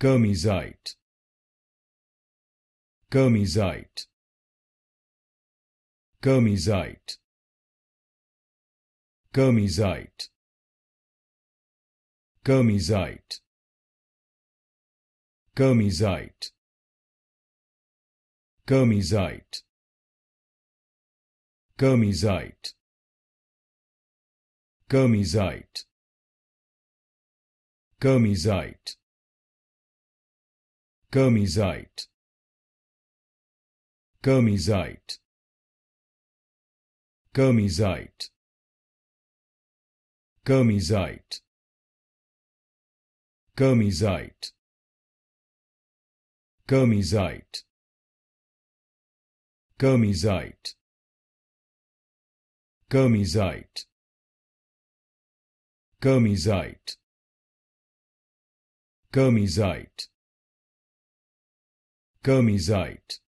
Gomezite Gomezite Gomezite Gomezite Gomezite Gomezite Gomezite Gomezite Gomezite Gomezite Gomezite Gomezite Gomezite Gomezite Gomezite Gomezite Gomezite Gomezite Gomezite Gomezite Komizite